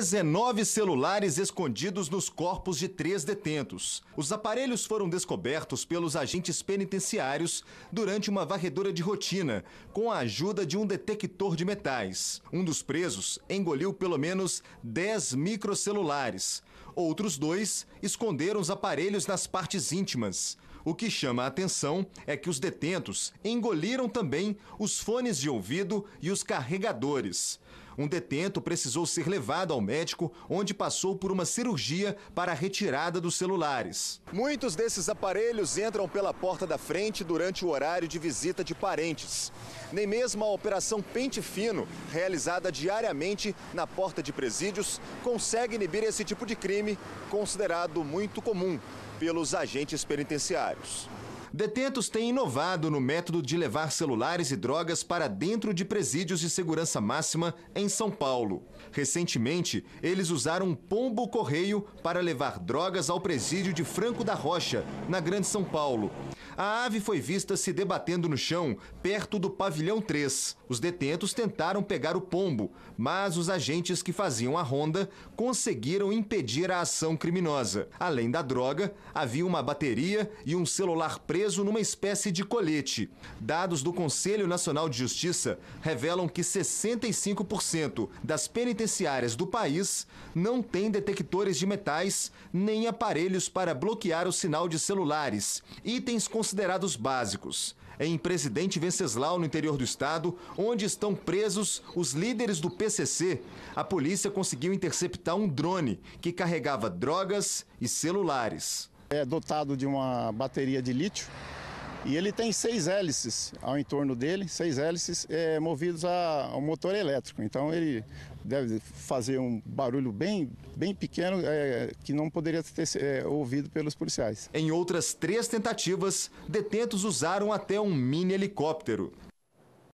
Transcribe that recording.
19 celulares escondidos nos corpos de três detentos. Os aparelhos foram descobertos pelos agentes penitenciários durante uma varredura de rotina, com a ajuda de um detector de metais. Um dos presos engoliu pelo menos 10 microcelulares. Outros dois esconderam os aparelhos nas partes íntimas. O que chama a atenção é que os detentos engoliram também os fones de ouvido e os carregadores. Um detento precisou ser levado ao médico, onde passou por uma cirurgia para a retirada dos celulares. Muitos desses aparelhos entram pela porta da frente durante o horário de visita de parentes. Nem mesmo a Operação Pente Fino, realizada diariamente na porta de presídios, consegue inibir esse tipo de crime, considerado muito comum pelos agentes penitenciários detentos têm inovado no método de levar celulares e drogas para dentro de presídios de segurança máxima em São Paulo. Recentemente, eles usaram um pombo-correio para levar drogas ao presídio de Franco da Rocha, na Grande São Paulo. A ave foi vista se debatendo no chão, perto do pavilhão 3. Os detentos tentaram pegar o pombo, mas os agentes que faziam a ronda conseguiram impedir a ação criminosa. Além da droga, havia uma bateria e um celular preso preso numa espécie de colete. Dados do Conselho Nacional de Justiça revelam que 65% das penitenciárias do país não têm detectores de metais nem aparelhos para bloquear o sinal de celulares, itens considerados básicos em Presidente Venceslau, no interior do estado, onde estão presos os líderes do PCC, a polícia conseguiu interceptar um drone que carregava drogas e celulares. É dotado de uma bateria de lítio e ele tem seis hélices ao entorno dele, seis hélices é, movidos a, um motor elétrico. Então ele deve fazer um barulho bem, bem pequeno é, que não poderia ter é, ouvido pelos policiais. Em outras três tentativas, detentos usaram até um mini helicóptero.